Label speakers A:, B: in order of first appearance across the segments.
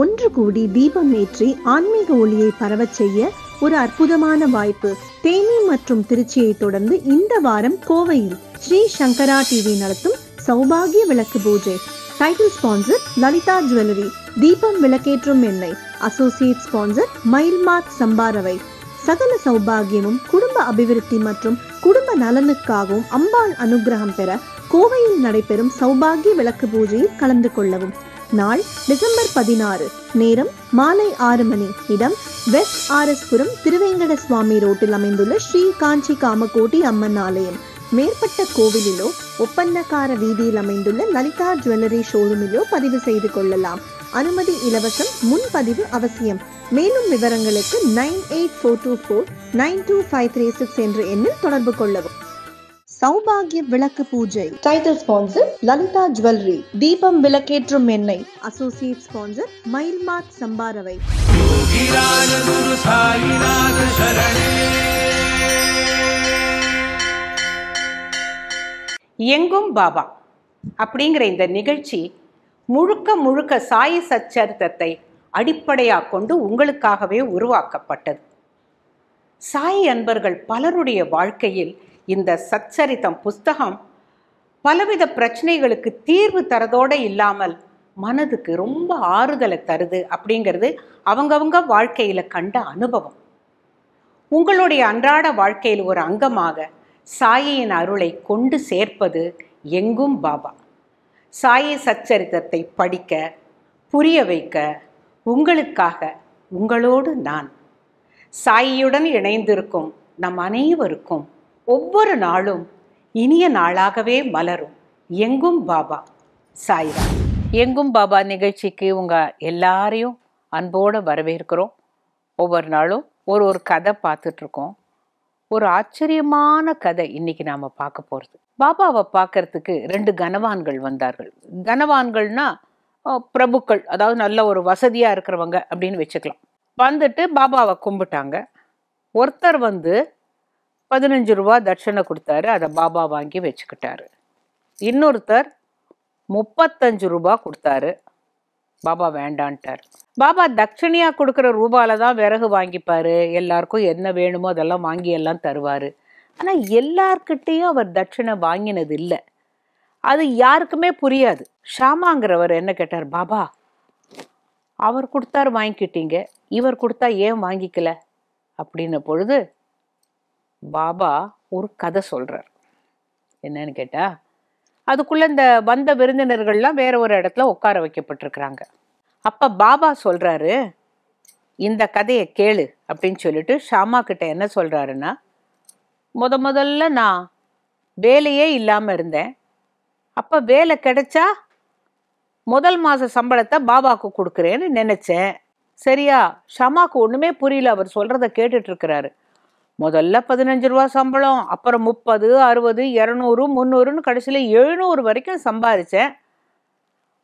A: ஒன்று கூடி தீபம் ஏற்றி ஆன்மீக ஒளியை பரவ செய்ய ஒரு அற்புதமான வாய்ப்பு தேனி மற்றும் திருச்சியை தொடர்ந்து இந்த வாரம் கோவையில் ஸ்ரீ சங்கரா டிவி நடத்தும் சௌபாகிய விளக்கு பூஜை டைட்டில் ஸ்பான்சர் லலிதா ஜுவல்லரி தீபம் விளக்கேற்றும் எண்ணெய் அசோசியேட் ஸ்பான்சர் மார்க் சம்பாரவை சகல சௌபாகியமும் குடும்ப அபிவிருத்தி மற்றும் குடும்ப நலனுக்காகவும் அம்பாள் அனுகிரகம் பெற கோவையில் நடைபெறும் சௌபாகிய விளக்கு பூஜையில் கலந்து கொள்ளவும் நாள் டிசம்பர் பதினாறு நேரம் மாலை ஆறு மணி இடம் வெஸ்ட் ஆர்எஸ்புரம் திருவேங்கட சுவாமி ரோட்டில் அமைந்துள்ள ஸ்ரீ காஞ்சி காமகோட்டி அம்மன் ஆலயம் மேற்பட்ட கோவிலிலோ ஒப்பந்தக்கார வீதியில் அமைந்துள்ள லலிதா ஜுவல்லரி ஷோரூமிலோ பதிவு செய்து கொள்ளலாம் அனுமதி இலவசம் முன்பதிவு அவசியம் மேலும் விவரங்களுக்கு nine eight four two four nine two five three six என்ற எண்ணில் தொடர்பு கொள்ளவும் சௌபாகிய விளக்கு பூஜை டைட்டில் ஸ்பான்சர் லலிதா ஜுவல்லரி தீபம் விளக்கேற்றும் எண்ணெய் அசோசியேட் ஸ்பான்சர் மயில்மாத் சம்பாரவை எங்கும் பாபா அப்படிங்கிற இந்த நிகழ்ச்சி முழுக்க முழுக்க சாய் சச்சரித்தத்தை அடிப்படையாக கொண்டு உங்களுக்காகவே உருவாக்கப்பட்டது சாய் அன்பர்கள் பலருடைய வாழ்க்கையில் இந்த சச்சரித்தம் புஸ்தகம் பலவித பிரச்சனைகளுக்கு தீர்வு தரதோடு இல்லாமல் மனதுக்கு ரொம்ப ஆறுதலை தருது அப்படிங்கிறது அவங்கவுங்க வாழ்க்கையில் கண்ட அனுபவம் உங்களுடைய அன்றாட வாழ்க்கையில் ஒரு அங்கமாக சாயியின் அருளை கொண்டு சேர்ப்பது எங்கும் பாபா சாயி சச்சரித்தத்தை படிக்க புரிய வைக்க உங்களுக்காக உங்களோடு நான் சாயியுடன் இணைந்திருக்கும் நம் அனைவருக்கும் ஒவ்வொரு நாளும் இனிய நாளாகவே மலரும் எங்கும் பாபா சாய்ரா எங்கும் பாபா நிகழ்ச்சிக்கு உங்கள் எல்லாரையும் அன்போடு வரவேற்கிறோம் ஒவ்வொரு நாளும் ஒரு ஒரு கதை பார்த்துட்ருக்கோம் ஒரு ஆச்சரியமான கதை இன்னைக்கு நாம் பார்க்க போகிறது பாபாவை பார்க்கறதுக்கு ரெண்டு கனவான்கள் வந்தார்கள் கனவான்கள்னா பிரபுக்கள் அதாவது நல்ல ஒரு வசதியாக இருக்கிறவங்க அப்படின்னு வச்சுக்கலாம் வந்துட்டு பாபாவை கும்பிட்டாங்க ஒருத்தர் வந்து பதினஞ்சு ரூபா தட்சணை கொடுத்தாரு அதை பாபா வாங்கி வச்சுக்கிட்டாரு இன்னொருத்தர் முப்பத்தஞ்சு ரூபா கொடுத்தாரு பாபா வேண்டான்ட்டார் பாபா தட்சணையாக கொடுக்குற ரூபாவில் தான் விறகு வாங்கிப்பார் எல்லாருக்கும் என்ன வேணுமோ அதெல்லாம் வாங்கி எல்லாம் தருவார் ஆனால் எல்லார்கிட்டேயும் அவர் தட்சணை வாங்கினது இல்லை அது யாருக்குமே புரியாது ஷாமாங்கிறவர் என்ன கேட்டார் பாபா அவர் கொடுத்தாரு வாங்கிக்கிட்டீங்க இவர் கொடுத்தா ஏன் வாங்கிக்கல அப்படின்ன பொழுது பாபா ஒரு கதை சொல்கிறார் என்னன்னு கேட்டால் அதுக்குள்ளே இந்த வந்த விருந்தினர்கள்லாம் வேற ஒரு இடத்துல உட்கார வைக்கப்பட்டிருக்கிறாங்க அப்போ பாபா சொல்கிறாரு இந்த கதையை கேளு அப்படின்னு சொல்லிட்டு ஷாமா கிட்ட என்ன சொல்கிறாருன்னா முத முதல்ல நான் வேலையே இல்லாமல் இருந்தேன் அப்போ வேலை கிடைச்சா முதல் மாத சம்பளத்தை பாபாவுக்கு கொடுக்குறேன்னு நினச்சேன் சரியா ஷமாக்கு ஒன்றுமே புரியல அவர் சொல்கிறத கேட்டுட்ருக்கிறாரு முதல்ல பதினஞ்சு ரூபா சம்பளம் அப்புறம் முப்பது அறுபது இரநூறு முந்நூறுன்னு கடைசியில் எழுநூறு வரைக்கும் சம்பாதிச்சேன்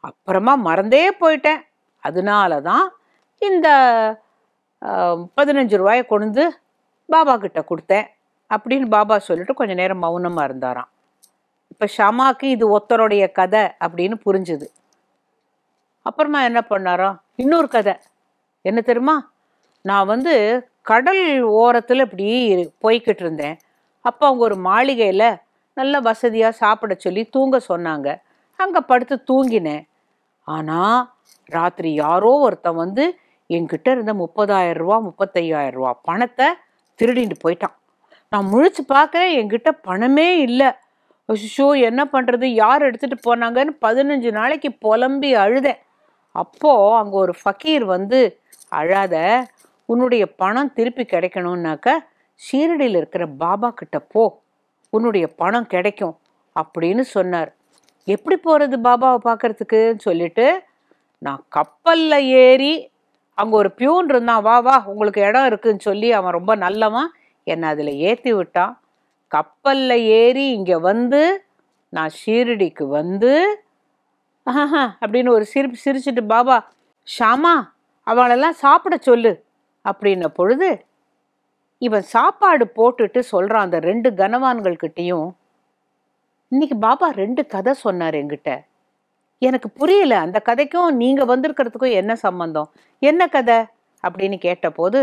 A: அப்புறமா மறந்தே போயிட்டேன் அதனால தான் இந்த பதினஞ்சு ரூபாயை கொண்டு பாபா கிட்ட கொடுத்தேன் அப்படின்னு பாபா சொல்லிட்டு கொஞ்சம் நேரம் மௌனமாக இருந்தாராம் இப்போ ஷமாக்கு இது ஒருத்தருடைய கதை அப்படின்னு புரிஞ்சுது அப்புறமா என்ன பண்ணாரோ இன்னொரு கதை என்ன தெரியுமா நான் வந்து கடல் ஓரத்தில் இப்படி போய்கிட்டு இருந்தேன் அப்போ அவங்க ஒரு மாளிகையில் நல்ல வசதியாக சாப்பிட சொல்லி தூங்க சொன்னாங்க அங்கே படுத்து தூங்கினேன் ஆனால் ராத்திரி யாரோ ஒருத்தன் வந்து என்கிட்ட இருந்த முப்பதாயிரம் ரூபா முப்பத்தையாயிரம் ரூபா பணத்தை திருடிட்டு போயிட்டான் நான் முழிச்சு பார்க்குறேன் என்கிட்ட பணமே இல்லை ஷோ என்ன பண்ணுறது யார் எடுத்துகிட்டு போனாங்கன்னு பதினஞ்சு நாளைக்கு புலம்பி அழுதேன் அப்போது அங்கே ஒரு ஃபக்கீர் வந்து அழாத உன்னுடைய பணம் திருப்பி கிடைக்கணும்னாக்க ஷீரடியில் இருக்கிற பாபா கிட்ட போ உன்னுடைய பணம் கிடைக்கும் அப்படின்னு சொன்னார் எப்படி போகிறது பாபாவை பார்க்குறதுக்குன்னு சொல்லிட்டு நான் கப்பலில் ஏறி அங்கே ஒரு பியூன் இருந்தான் வா வா உங்களுக்கு இடம் இருக்குன்னு சொல்லி அவன் ரொம்ப நல்லவன் என்னை அதில் ஏற்றி விட்டான் கப்பலில் ஏறி இங்கே வந்து நான் ஷீரடிக்கு வந்து அப்படின்னு ஒரு சிரிப்பு சிரிச்சிட்டு பாபா ஷாமா அவளெல்லாம் சாப்பிட சொல்லு அப்படின்ன பொழுது இவன் சாப்பாடு போட்டுட்டு சொல்கிறான் அந்த ரெண்டு கனவான்கள்கிட்டையும் இன்னைக்கு பாபா ரெண்டு கதை சொன்னார் என்கிட்ட எனக்கு புரியல அந்த கதைக்கும் நீங்கள் வந்திருக்கிறதுக்கும் என்ன சம்பந்தம் என்ன கதை அப்படின்னு கேட்டபோது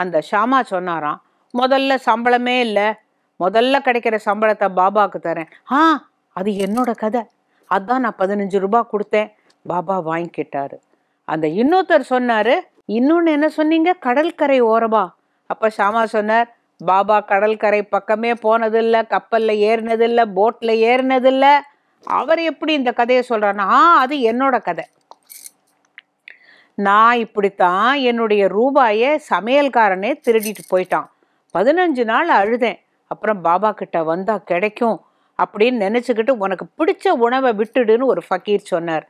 A: அந்த ஷாமா சொன்னாராம் முதல்ல சம்பளமே இல்லை முதல்ல கிடைக்கிற சம்பளத்தை பாபாவுக்கு தரேன் ஆ அது என்னோட கதை அதான் நான் பதினஞ்சு ரூபா கொடுத்தேன் பாபா வாங்கிக்கிட்டாரு அந்த இன்னொருத்தர் சொன்னார் இன்னொன்று என்ன சொன்னீங்க கடற்கரை ஓரமா அப்போ ஷாமா சொன்னார் பாபா கடற்கரை பக்கமே போனதில்லை கப்பலில் ஏறினதில்லை போட்டில் ஏறினதில்லை அவர் எப்படி இந்த கதையை சொல்கிறான்னா ஆ அது என்னோட கதை நான் இப்படித்தான் என்னுடைய ரூபாயை சமையல்காரனே திருடிட்டு போயிட்டான் பதினஞ்சு நாள் அழுதேன் அப்புறம் பாபா கிட்ட வந்தால் கிடைக்கும் அப்படின்னு நினச்சிக்கிட்டு உனக்கு பிடிச்ச உணவை விட்டுடுன்னு ஒரு ஃபக்கீர் சொன்னார்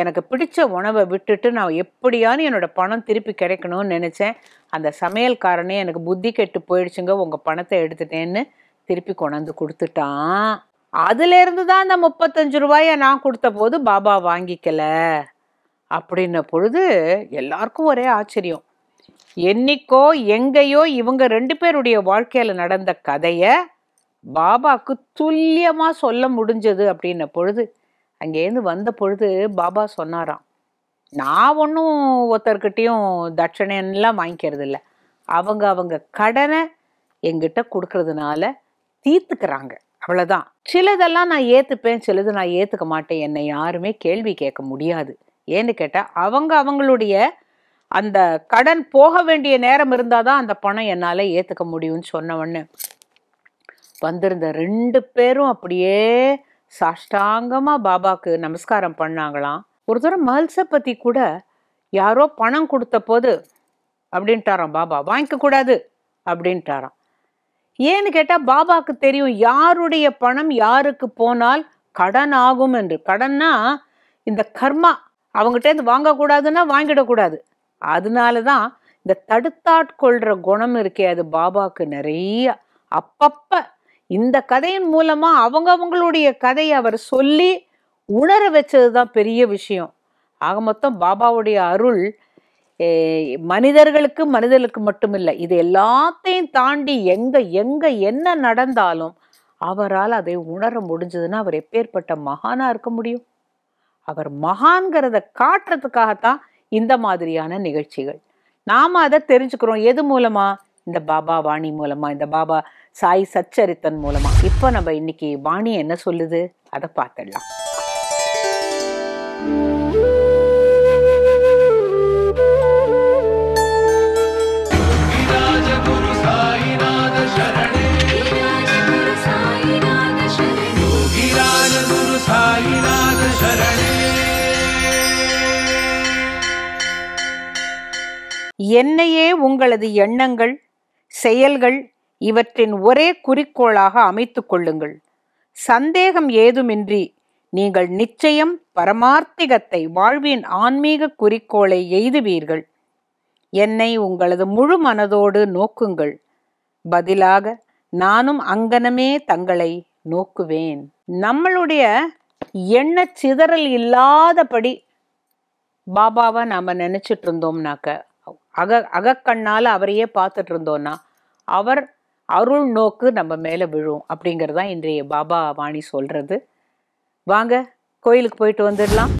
A: எனக்கு பிடிச்ச உணவை விட்டுட்டு நான் எப்படியானு என்னோட பணம் திருப்பி கிடைக்கணும்னு நினச்சேன் அந்த சமையல்காரனே எனக்கு புத்தி கெட்டு போயிடுச்சுங்க உங்கள் பணத்தை எடுத்துட்டேன்னு திருப்பி கொண்டாந்து கொடுத்துட்டான் அதுலேருந்து தான் அந்த முப்பத்தஞ்சு ரூபாயை நான் கொடுத்த போது பாபா வாங்கிக்கல அப்படின்ன பொழுது எல்லாருக்கும் ஒரே ஆச்சரியம் என்னைக்கோ எங்கேயோ இவங்க ரெண்டு பேருடைய வாழ்க்கையில் நடந்த கதையை பாபாவுக்கு துல்லியமாக சொல்ல முடிஞ்சது அப்படின்ன பொழுது அங்கேருந்து வந்த பொழுது பாபா சொன்னாராம் நான் ஒன்றும் ஒருத்தர்கிட்டையும் தட்சணையெல்லாம் வாங்கிக்கிறது இல்லை அவங்க அவங்க கடனை எங்கிட்ட கொடுக்கறதுனால தீர்த்துக்கிறாங்க அவ்வளோதான் சிலதெல்லாம் நான் ஏற்றுப்பேன் சிலது நான் ஏற்றுக்க மாட்டேன் என்னை யாருமே கேள்வி கேட்க முடியாது ஏன்னு கேட்டால் அவங்க அவங்களுடைய அந்த கடன் போக வேண்டிய நேரம் இருந்தால் தான் அந்த பணம் என்னால் ஏற்றுக்க முடியும்னு சொன்னவொன்னு வந்திருந்த ரெண்டு பேரும் அப்படியே சாஷ்டாங்கமாக பாபாக்கு நமஸ்காரம் பண்ணாங்களாம் ஒரு தரம் மல்ஸை பற்றி கூட யாரோ பணம் கொடுத்த போது அப்படின்ட்டாராம் பாபா வாங்கிக்க கூடாது அப்படின்ட்டாராம் ஏன்னு கேட்டால் பாபாவுக்கு தெரியும் யாருடைய பணம் யாருக்கு போனால் கடன் ஆகும் என்று கடன்னா இந்த கர்மா அவங்ககிட்ட வாங்கக்கூடாதுன்னா வாங்கிடக்கூடாது அதனால தான் இந்த தடுத்தாட்கொள்கிற குணம் இருக்கே அது பாபாவுக்கு நிறைய அப்பப்போ இந்த கதையின் மூலமா அவங்க அவங்களுடைய கதையை அவர் சொல்லி உணர வச்சது தான் பெரிய விஷயம் ஆக மொத்தம் பாபாவுடைய அருள் மனிதர்களுக்கு மனிதர்களுக்கு மட்டும் இல்லை இது எல்லாத்தையும் தாண்டி எங்க எங்க என்ன நடந்தாலும் அவரால் அதை உணர முடிஞ்சதுன்னா அவர் எப்பேற்பட்ட மகானா இருக்க முடியும் அவர் மகான்கிறத காட்டுறதுக்காகத்தான் இந்த மாதிரியான நிகழ்ச்சிகள் நாம அதை தெரிஞ்சுக்கிறோம் எது மூலமா இந்த பாபா வாணி மூலமா இந்த பாபா சாய் சச்சரித்தன் மூலமா இப்போ நம்ம இன்னைக்கு வாணி என்ன சொல்லுது அதை பார்த்துடலாம் என்னையே உங்களது எண்ணங்கள் செயல்கள் இவற்றின் ஒரே குறிக்கோளாக அமைத்து கொள்ளுங்கள் சந்தேகம் ஏதுமின்றி நீங்கள் நிச்சயம் பரமார்த்திகத்தை வாழ்வின் ஆன்மீக குறிக்கோளை எய்துவீர்கள் என்னை உங்களது முழு மனதோடு நோக்குங்கள் பதிலாக நானும் அங்கனமே தங்களை நோக்குவேன் நம்மளுடைய எண்ண சிதறல் இல்லாதபடி பாபாவை நாம் நினச்சிட்டு இருந்தோம்னாக்க அக அகக்கண்ணால் அவரையே பார்த்துட்டு இருந்தோன்னா அவர் அருள் நோக்கு நம்ம மேலே விழும் அப்படிங்கிறதான் இன்றைய பாபா வாணி சொல்கிறது வாங்க கோயிலுக்கு போயிட்டு வந்துடலாம்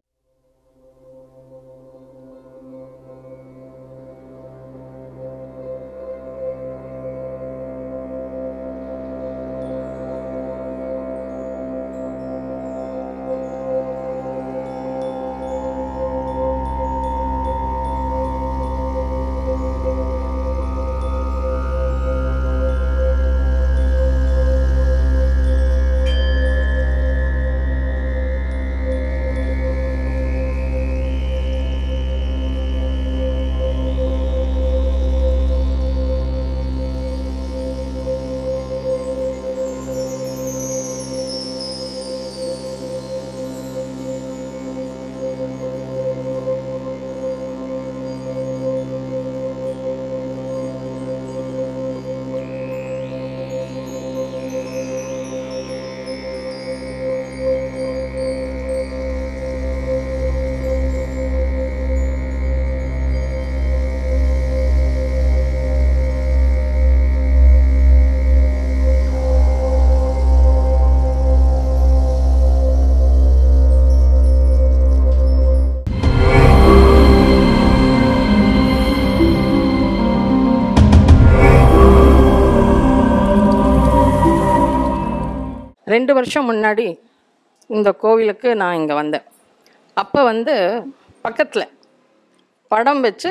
B: ரெண்டு வருஷம் முன்னாடி இந்த கோவிலுக்கு நான் இங்கே வந்தேன் அப்போ வந்து பக்கத்தில் படம் வச்சு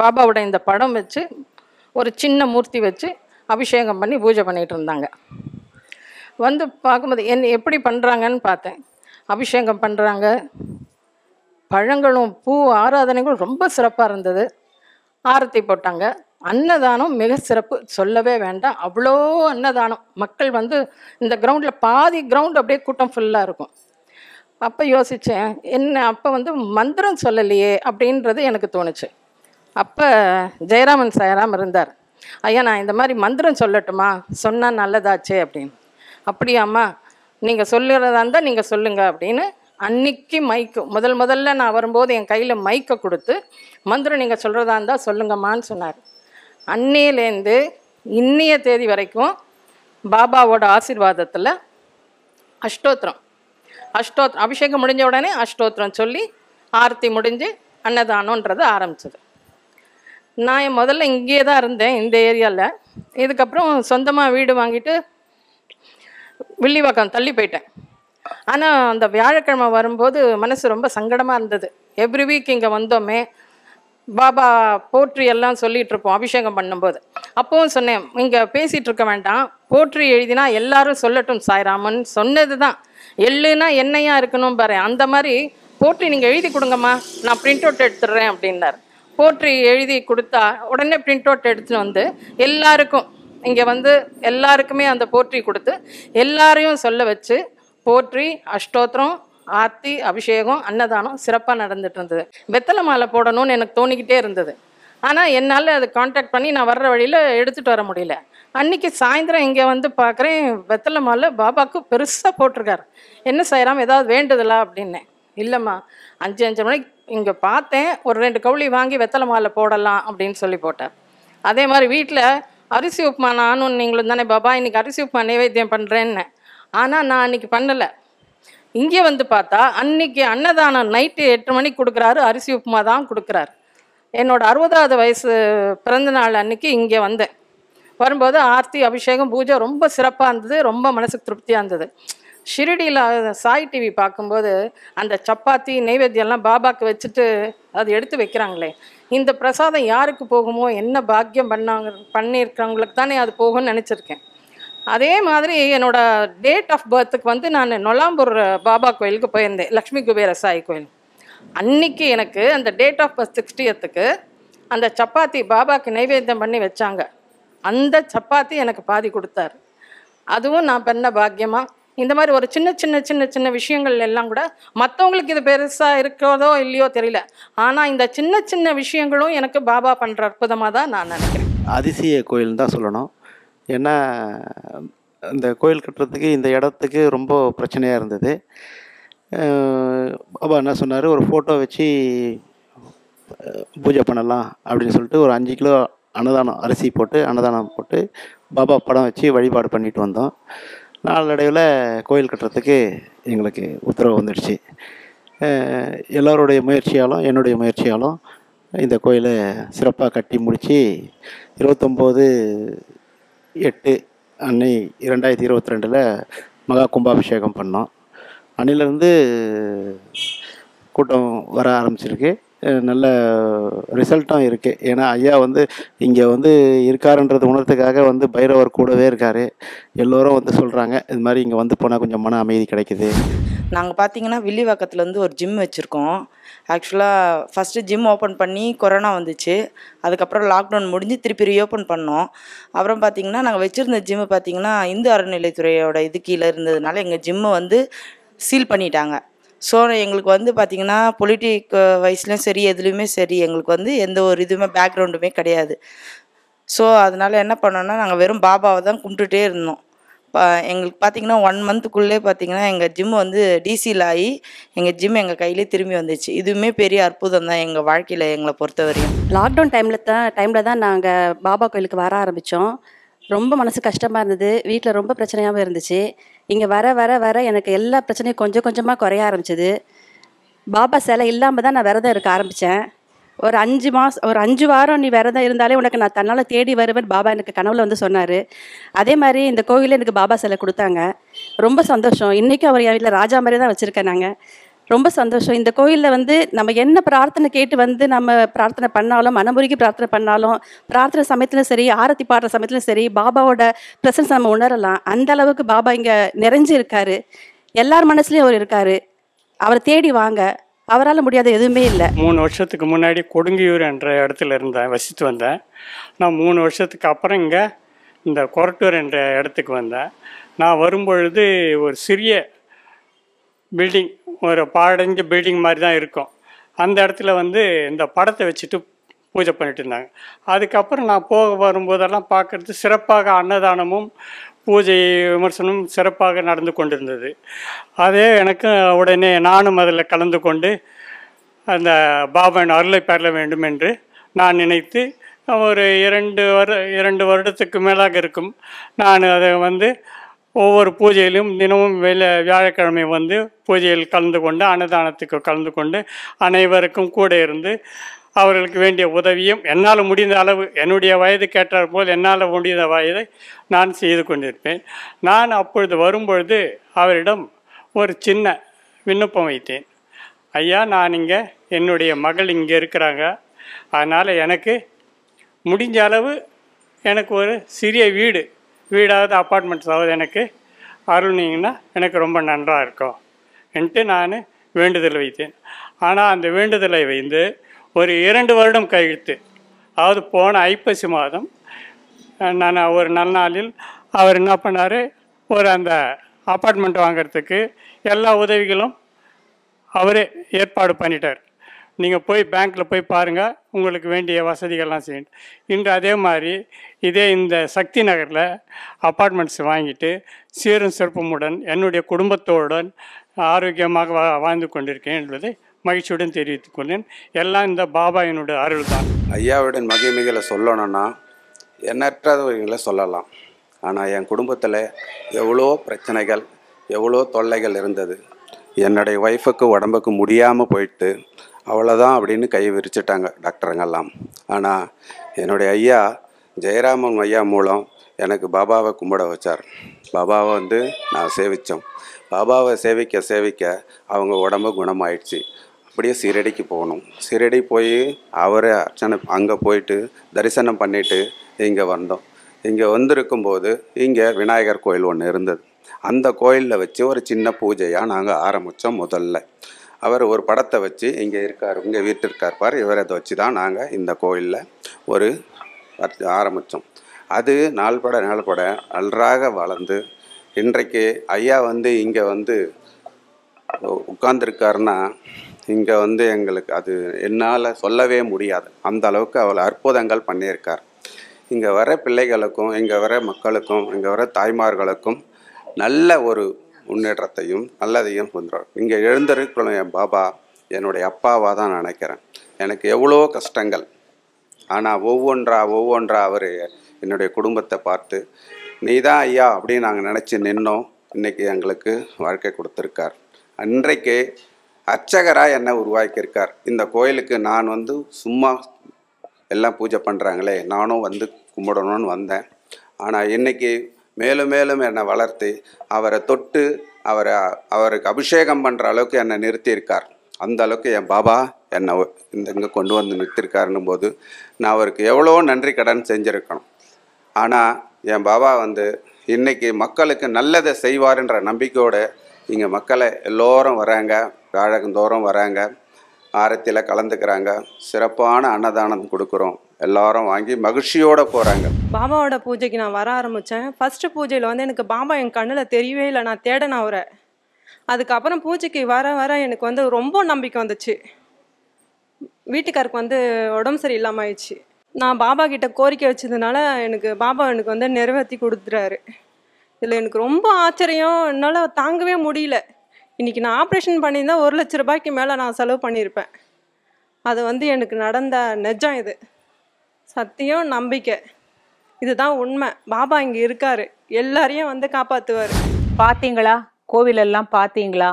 B: பாபாவோட இந்த படம் வச்சு ஒரு சின்ன மூர்த்தி வச்சு அபிஷேகம் பண்ணி பூஜை பண்ணிகிட்டு இருந்தாங்க வந்து பார்க்கும்போது என் எப்படி பண்ணுறாங்கன்னு பார்த்தேன் அபிஷேகம் பண்ணுறாங்க பழங்களும் பூ ஆராதனைகளும் ரொம்ப சிறப்பாக இருந்தது ஆரத்தி போட்டாங்க அன்னதானம் மிக சிறப்பு சொல்லவே வேண்டாம் அவ்வளோ அன்னதானம் மக்கள் வந்து இந்த கிரவுண்டில் பாதி கிரவுண்ட் அப்படியே கூட்டம் ஃபுல்லாக இருக்கும் அப்போ யோசித்தேன் என்ன அப்போ வந்து மந்திரம் சொல்லலையே அப்படின்றது எனக்கு தோணுச்சு அப்போ ஜெயராமன் சாயராம் இருந்தார் ஐயா நான் இந்த மாதிரி மந்திரம் சொல்லட்டுமா சொன்னால் நல்லதாச்சே அப்படின்னு அப்படியாம்மா நீங்கள் சொல்லுறதா இருந்தால் நீங்கள் சொல்லுங்கள் அப்படின்னு அன்னைக்கு மைக்கு முதல் முதல்ல நான் வரும்போது என் கையில் மைக்கை கொடுத்து மந்திரம் நீங்கள் சொல்கிறதா இருந்தால் சொல்லுங்கம்மான்னு சொன்னார் அன்னையிலேருந்து இன்னைய தேதி வரைக்கும் பாபாவோட ஆசிர்வாதத்தில் அஷ்டோத்திரம் அஷ்டோத்திரம் அபிஷேகம் முடிஞ்ச உடனே அஷ்டோத்திரம் சொல்லி ஆர்த்தி முடிஞ்சு அன்னதானன்றது ஆரம்பிச்சது நான் முதல்ல இங்கேயே தான் இருந்தேன் இந்த ஏரியாவில் இதுக்கப்புறம் சொந்தமாக வீடு வாங்கிட்டு வில்லிவாக்கம் தள்ளி போயிட்டேன் ஆனால் அந்த வியாழக்கிழமை வரும்போது மனசு ரொம்ப சங்கடமாக இருந்தது எவ்ரி வீக் இங்கே வந்தோமே பாபா போற்றி எல்லாம் சொல்லிட்டு இருப்போம் அபிஷேகம் பண்ணும்போது அப்போவும் சொன்னேன் இங்கே பேசிகிட்டு இருக்க வேண்டாம் போற்றி எழுதினா எல்லாரும் சொல்லட்டும் சாய்ராமன் சொன்னது தான் எள்ளுனா என்னையா இருக்கணும் பாரு அந்த மாதிரி போற்றி நீங்கள் எழுதி கொடுங்கம்மா நான் பிரிண்ட் அவுட் எடுத்துடுறேன் அப்படின்னாரு போற்றி எழுதி கொடுத்தா உடனே பிரிண்ட் அவுட் எடுத்துன்னு வந்து எல்லாருக்கும் இங்கே வந்து எல்லாருக்குமே அந்த போற்றி கொடுத்து எல்லாரையும் சொல்ல வச்சு போற்றி அஷ்டோத்திரம் ஆர்த்தி அபிஷேகம் அன்னதானம் சிறப்பாக நடந்துட்டு இருந்தது வெத்தலை மாலை போடணும்னு எனக்கு தோணிக்கிட்டே இருந்தது ஆனால் என்னால் அது காண்டாக்ட் பண்ணி நான் வர்ற வழியில் எடுத்துகிட்டு வர முடியல அன்னைக்கு சாயந்தரம் இங்கே வந்து பார்க்குறேன் வெத்தலை மாலை பாபாவுக்கு பெருசாக போட்டிருக்காரு என்ன செய்கிறாம ஏதாவது வேண்டுதலா அப்படின்னேன் இல்லைம்மா அஞ்சு அஞ்சு மணிக்கு இங்கே பார்த்தேன் ஒரு ரெண்டு கவுளி வாங்கி வெத்தலை மாலை போடலாம் அப்படின்னு சொல்லி போட்டார் அதே மாதிரி வீட்டில் அரிசி உப்புமா நானும் நீங்களும் தானே பாபா இன்றைக்கி அரிசி உப்புமா நைவேத்தியம் பண்ணுறேன்னு ஆனால் நான் அன்றைக்கி பண்ணலை இங்கே வந்து பார்த்தா அன்னைக்கு அன்னதானம் நைட்டு எட்டு மணிக்கு கொடுக்குறாரு அரிசி உப்புமா தான் கொடுக்குறாரு என்னோடய அறுபதாவது வயசு பிறந்த நாள் அன்னைக்கு இங்கே வந்தேன் வரும்போது ஆர்த்தி அபிஷேகம் பூஜை ரொம்ப சிறப்பாக இருந்தது ரொம்ப மனசுக்கு திருப்தியாக இருந்தது ஷிரடியில் சாய் டிவி பார்க்கும்போது அந்த சப்பாத்தி நெய்வேத்தியம்லாம் பாபாக்கு வச்சுட்டு அது எடுத்து வைக்கிறாங்களே இந்த பிரசாதம் யாருக்கு போகுமோ என்ன பாக்கியம் பண்ணாங்க பண்ணியிருக்கிறவங்களுக்கு தானே அது போகும்னு நினச்சிருக்கேன் அதே மாதிரி என்னோட டேட் ஆஃப் பர்த்துக்கு வந்து நான் நொலாம்பூர் பாபா கோயிலுக்கு போயிருந்தேன் லக்ஷ்மி குபேர சாய் கோயில் அன்னைக்கு எனக்கு அந்த டேட் ஆஃப் பர்த் சிக்ஸ்டியத்துக்கு அந்த சப்பாத்தி பாபாக்கு நைவேத்தியம் பண்ணி வச்சாங்க அந்த சப்பாத்தி எனக்கு பாதி கொடுத்தார் அதுவும் நான் பண்ண பாக்கியமாக இந்த மாதிரி ஒரு சின்ன சின்ன சின்ன சின்ன விஷயங்கள் எல்லாம் கூட மற்றவங்களுக்கு இது பெருசாக இருக்கிறதோ இல்லையோ தெரியல ஆனால் இந்த சின்ன சின்ன விஷயங்களும் எனக்கு பாபா பண்ணுற அற்புதமாக தான் நான் நினைக்கிறேன்
C: அதிசய கோயில் தான் சொல்லணும் ஏன்னா இந்த கோயில் கட்டுறதுக்கு இந்த இடத்துக்கு ரொம்ப பிரச்சனையாக இருந்தது பாபா என்ன சொன்னார் ஒரு ஃபோட்டோ வச்சு பூஜை பண்ணலாம் அப்படின்னு சொல்லிட்டு ஒரு அஞ்சு கிலோ அன்னதானம் அரிசி போட்டு அன்னதானம் போட்டு பாபா படம் வச்சு வழிபாடு பண்ணிட்டு வந்தோம் நாளடைவில் கோயில் கட்டுறதுக்கு எங்களுக்கு உத்தரவு வந்துடுச்சு எல்லோருடைய முயற்சியாலும் என்னுடைய முயற்சியாலும் இந்த கோயிலை சிறப்பாக கட்டி முடித்து இருபத்தொம்போது எட்டு அன்னை இரண்டாயிரத்தி இருபத்தி ரெண்டில் மகா கும்பாபிஷேகம் பண்ணோம் அன்னிலேருந்து கூட்டம் வர ஆரம்பிச்சிருக்கு நல்ல ரிசல்ட்டும் இருக்குது ஏன்னா ஐயா வந்து இங்கே வந்து இருக்காருன்றது உணர்த்துக்காக வந்து பைரவர் கூடவே இருக்கார் எல்லோரும் வந்து சொல்கிறாங்க இது மாதிரி இங்கே வந்து போனால் கொஞ்சம் மன அமைதி கிடைக்குது
B: நாங்கள் பார்த்தீங்கன்னா வந்து ஒரு ஜிம் வச்சுருக்கோம் ஆக்சுவலாக ஃபஸ்ட்டு ஜிம் ஓப்பன் பண்ணி கொரோனா வந்துச்சு அதுக்கப்புறம் லாக்டவுன் முடிஞ்சு திருப்பி ரீஓப்பன் பண்ணோம் அப்புறம் பார்த்திங்கன்னா நாங்கள் வச்சுருந்த ஜிம்மு பார்த்திங்கன்னா இந்து அறநிலைத்துறையோட இது கீழே இருந்ததுனால எங்கள் ஜிம்மை வந்து சீல் பண்ணிட்டாங்க ஸோ எங்களுக்கு வந்து பார்த்திங்கன்னா பொலிட்டிக் வயசுலேயும் சரி எதுலேயுமே சரி எங்களுக்கு வந்து எந்த ஒரு இதுவுமே பேக்ரவுண்டுமே கிடையாது ஸோ அதனால் என்ன பண்ணோன்னா நாங்கள் வெறும் பாபாவை தான் கும்பிட்டுட்டே இருந்தோம் இப்போ எங்களுக்கு பார்த்திங்கன்னா ஒன் மந்த்துக்குள்ளே பார்த்தீங்கன்னா எங்கள் ஜிம் வந்து டிசியில் ஆகி எங்கள் ஜிம் எங்கள் கையிலே திரும்பி வந்துச்சு இதுவுமே பெரிய அற்புதம் தான் எங்கள் வாழ்க்கையில் எங்களை பொறுத்த வரையும் லாக்டவுன் டைமில் தான் டைமில் தான் நாங்கள் பாபா கோயிலுக்கு வர ஆரம்பித்தோம் ரொம்ப மனசு கஷ்டமாக இருந்தது வீட்டில் ரொம்ப பிரச்சனையாகவும் இருந்துச்சு இங்கே வர வர வர எனக்கு எல்லா பிரச்சனையும் கொஞ்சம் கொஞ்சமாக குறைய ஆரம்பிச்சிது பாபா சிலை இல்லாமல் தான் நான் விரதம் இருக்க ஆரம்பித்தேன் ஒரு அஞ்சு மாதம் ஒரு அஞ்சு வாரம் நீ விரதம் இருந்தாலே உனக்கு நான் தன்னால் தேடி வருவேன் பாபா எனக்கு கனவுல வந்து சொன்னார் அதே மாதிரி இந்த கோவிலில் எனக்கு பாபா சிலை கொடுத்தாங்க ரொம்ப சந்தோஷம் இன்றைக்கும் அவர் என் வீட்டில் ராஜா மாதிரி தான் வச்சுருக்கேன் நாங்கள் ரொம்ப சந்தோஷம் இந்த கோயிலில் வந்து நம்ம என்ன பிரார்த்தனை கேட்டு வந்து நம்ம பிரார்த்தனை பண்ணாலும் மனமுருகி பிரார்த்தனை பண்ணாலும் பிரார்த்தனை சமயத்துலையும் சரி ஆரத்தி பாடுற சமயத்துலையும் சரி பாபாவோட ப்ரெசன்ஸ் நம்ம உணரலாம் அந்த அளவுக்கு பாபா இங்கே நிறைஞ்சு இருக்காரு எல்லார் மனசுலேயும் அவர் இருக்காரு அவரை தேடி வாங்க அவரால் முடியாத எதுவுமே இல்லை
D: மூணு வருஷத்துக்கு முன்னாடி கொடுங்கியூர் என்ற இடத்துல இருந்தேன் வசித்து வந்தேன் நான் மூணு வருஷத்துக்கு அப்புறம் இங்கே இந்த கொரட்டூர் என்ற இடத்துக்கு வந்தேன் நான் வரும்பொழுது ஒரு சிறிய பில்டிங் ஒரு பாடஞ்ச பில்டிங் மாதிரி தான் இருக்கும் அந்த இடத்துல வந்து இந்த படத்தை வச்சுட்டு பூஜை பண்ணிட்டு இருந்தாங்க அதுக்கப்புறம் நான் போக வரும்போதெல்லாம் பார்க்குறது சிறப்பாக அன்னதானமும் பூஜை விமர்சனம் சிறப்பாக நடந்து கொண்டிருந்தது அதே எனக்கு உடனே நானும் அதில் கலந்து கொண்டு அந்த பாபன் அருளை பெற வேண்டும் என்று நான் நினைத்து ஒரு இரண்டு வரு இரண்டு வருடத்துக்கு மேலாக இருக்கும் நான் அதை வந்து ஒவ்வொரு பூஜையிலும் தினமும் வெளி வியாழக்கிழமை வந்து பூஜையில் கலந்து கொண்டு அன்னதானத்துக்கு கலந்து கொண்டு அனைவருக்கும் கூட இருந்து அவர்களுக்கு வேண்டிய உதவியும் என்னால் முடிந்த அளவு என்னுடைய வயது கேட்டால் போல் என்னால் முடிந்த வயதை நான் செய்து கொண்டிருப்பேன் நான் அப்பொழுது வரும்பொழுது அவரிடம் ஒரு சின்ன விண்ணப்பம் வைத்தேன் ஐயா நான் இங்கே என்னுடைய மகள் இங்கே இருக்கிறாங்க அதனால் எனக்கு முடிஞ்ச அளவு எனக்கு ஒரு சிறிய வீடு வீடாவது அப்பார்ட்மெண்ட்ஸாவது எனக்கு அருள்னீங்கன்னா எனக்கு ரொம்ப நன்றாக இருக்கும் என்ட்டு நான் வேண்டுதல் வைத்தேன் ஆனால் அந்த வேண்டுதலை வைந்து ஒரு இரண்டு வருடம் கழித்து அதாவது போன ஐப்பசி மாதம் நான் ஒரு நல்ல நாளில் அவர் என்ன பண்ணார் ஒரு அந்த அப்பார்ட்மெண்ட் வாங்கிறதுக்கு எல்லா உதவிகளும் அவரே ஏற்பாடு பண்ணிட்டார் நீங்கள் போய் பேங்க்கில் போய் பாருங்கள் உங்களுக்கு வேண்டிய வசதிகள்லாம் செய்யணும் இன்று அதே மாதிரி இதே இந்த சக்தி நகரில் அப்பார்ட்மெண்ட்ஸ் வாங்கிட்டு சீரும் சிறப்புமுடன் என்னுடைய குடும்பத்தோடன் ஆரோக்கியமாக வா வாழ்ந்து கொண்டிருக்கேன் என்பதை மகிழ்ச்சியுடன் தெரிவித்துக் கொண்டேன் எல்லாம் இந்த பாபா என்னுடைய அருள் தான்
E: ஐயாவுடன் மகிமைகளை சொல்லணும்னா எண்ணற்றவர்களை சொல்லலாம் ஆனால் என் குடும்பத்தில் எவ்வளோ பிரச்சனைகள் எவ்வளோ தொல்லைகள் இருந்தது என்னுடைய ஒய்ஃபுக்கு உடம்புக்கு முடியாமல் போயிட்டு அவ்வளோதான் அப்படின்னு கை விரிச்சிட்டாங்க டாக்டருங்கெல்லாம் ஆனால் என்னுடைய ஐயா ஜெயராமன் ஐயா மூலம் எனக்கு பாபாவை கும்பிட வச்சார் பாபாவை வந்து நான் சேவித்தோம் பாபாவை சேவிக்க சேவிக்க அவங்க உடம்பு குணமாயிடுச்சு அப்படியே சீரடிக்கு போகணும் சீரடி போய் அவரை அர்ச்சனை அங்கே போயிட்டு தரிசனம் பண்ணிவிட்டு இங்கே வந்தோம் இங்கே வந்திருக்கும்போது இங்கே விநாயகர் கோயில் ஒன்று இருந்தது அந்த கோயிலில் வச்சு ஒரு சின்ன பூஜையாக நாங்கள் ஆரம்பித்தோம் முதல்ல அவர் ஒரு படத்தை வச்சு இங்கே இருக்கார் இங்கே வீட்டு இருக்கார் பார் இவரை அதை வச்சு தான் நாங்கள் இந்த கோயிலில் ஒரு ஆரம்பித்தோம் அது நாள்பட நாள்பட நன்றாக வளர்ந்து இன்றைக்கு ஐயா வந்து இங்கே வந்து உட்கார்ந்துருக்காருன்னா இங்கே வந்து எங்களுக்கு அது என்னால் சொல்லவே முடியாது அந்த அளவுக்கு அவள் அற்புதங்கள் பண்ணியிருக்கார் இங்கே வர பிள்ளைகளுக்கும் இங்கே வர மக்களுக்கும் இங்கே வர தாய்மார்களுக்கும் நல்ல ஒரு முன்னேற்றத்தையும் நல்லதையும் கொண்டுறார் இங்கே எழுந்திருக்கணும் என் பாபா என்னுடைய அப்பாவாக தான் நினைக்கிறேன் எனக்கு எவ்வளோ கஷ்டங்கள் ஆனால் ஒவ்வொன்றா ஒவ்வொன்றா அவர் என்னுடைய குடும்பத்தை பார்த்து நீ தான் ஐயா அப்படின்னு நாங்கள் நினச்சி நின்னோம் இன்றைக்கி எங்களுக்கு வாழ்க்கை கொடுத்துருக்கார் அன்றைக்கே அர்ச்சகராக என்னை உருவாக்கியிருக்கார் இந்த கோயிலுக்கு நான் வந்து சும்மா எல்லாம் பூஜை பண்ணுறாங்களே நானும் வந்து கும்பிடணும்னு வந்தேன் ஆனால் இன்றைக்கி மேலும் மேலும் என்னை வளர்த்து அவரை தொட்டு அவரை அவருக்கு அபிஷேகம் பண்ணுற அளவுக்கு என்னை நிறுத்தியிருக்கார் அந்த அளவுக்கு என் பாபா என்னை இந்த இங்கே கொண்டு வந்து நிறுத்திருக்காருன்னும் போது நான் அவருக்கு எவ்வளோ நன்றி கடன் செஞ்சுருக்கணும் ஆனால் என் பாபா வந்து இன்றைக்கி மக்களுக்கு நல்லதை செய்வார்ன்ற நம்பிக்கையோடு இங்கே மக்களை எல்லோரும் வராங்க தாழகந்தோறும் வராங்க ஆரத்தியில் கலந்துக்கிறாங்க சிறப்பான அன்னதானம் கொடுக்குறோம் எல்லாரும் வாங்கி மகிழ்ச்சியோட போகிறாங்க
B: பாபாவோட பூஜைக்கு நான் வர ஆரம்பித்தேன் ஃபஸ்ட்டு பூஜையில் வந்து எனக்கு பாபா என் கண்ணில் தெரியவே இல்லை நான் தேடன அவரை அதுக்கப்புறம் பூஜைக்கு வர வர எனக்கு வந்து ரொம்ப நம்பிக்கை வந்துச்சு வீட்டுக்காருக்கு வந்து உடம்பு சரியில்லாமல் ஆயிடுச்சு நான் பாபா கிட்ட கோரிக்கை வச்சதுனால எனக்கு பாபா எனக்கு வந்து நிறைவேற்றி கொடுத்துறாரு இதில் எனக்கு ரொம்ப ஆச்சரியம் என்னால் தாங்கவே முடியல இன்றைக்கி நான் ஆப்ரேஷன் பண்ணியிருந்தால் ஒரு லட்ச ரூபாய்க்கு மேலே நான் செலவு பண்ணியிருப்பேன் அது வந்து எனக்கு நடந்த நெஜம் இது சத்தியம் நம்பிக்கை இதுதான் உண்மை பாபா இங்கே இருக்கார்
A: எல்லாரையும் வந்து காப்பாற்றுவார் பார்த்தீங்களா கோவிலெல்லாம் பார்த்தீங்களா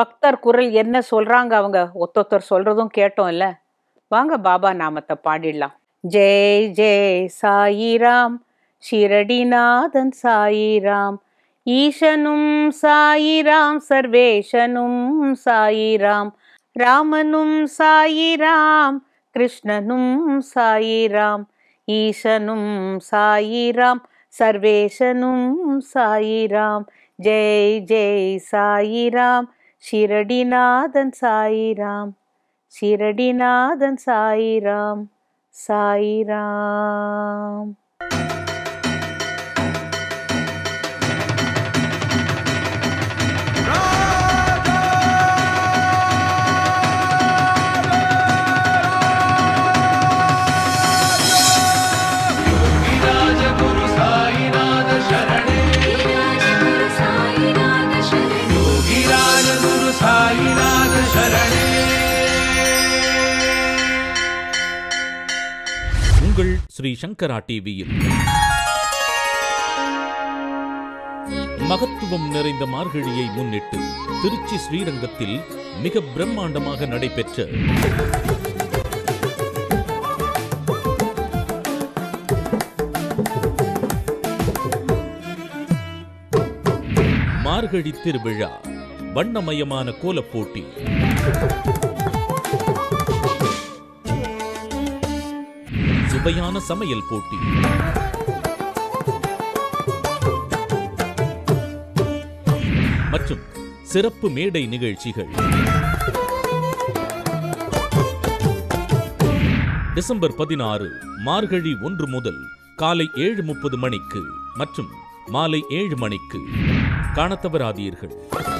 A: பக்தர் குரல் என்ன சொல்கிறாங்க அவங்க ஒத்தொத்தர் சொல்கிறதும் கேட்டோம் இல்லை வாங்க பாபா நாமத்தை பாடிடலாம் ஜெய் ஜெய் சாயிராம் ஷிரடிநாதன் சாயிராம் ஈசனும் சாயிராம் சர்வேஷனும் சாயிராம் ராமனும் சாயிராம் கிருஷ்ணனும் சாயிராம் ஈசனும் சாயிராம் சர்வேஷனும் சாயிராம் ஜெய் ஜெய் சாயிராம் ஷிரடிநாதன் சாயிராம் ஷிரடிநாதன் சாயிராம் சாயிராம்
E: ஸ்ரீ சங்கரா டிவியில் மகத்துவம் நிறைந்த மார்கழியை முன்னிட்டு திருச்சி ஸ்ரீரங்கத்தில் மிக பிரம்மாண்டமாக நடைபெற்ற மார்கழி திருவிழா வண்ணமயமான கோலப்போட்டி சுவையான சமையல் போட்டி மற்றும் சிறப்பு மேடை நிகழ்ச்சிகள் டிசம்பர் பதினாறு மார்கழி ஒன்று முதல் காலை ஏழு முப்பது மணிக்கு மற்றும் மாலை ஏழு மணிக்கு காணத்தவராதீர்கள்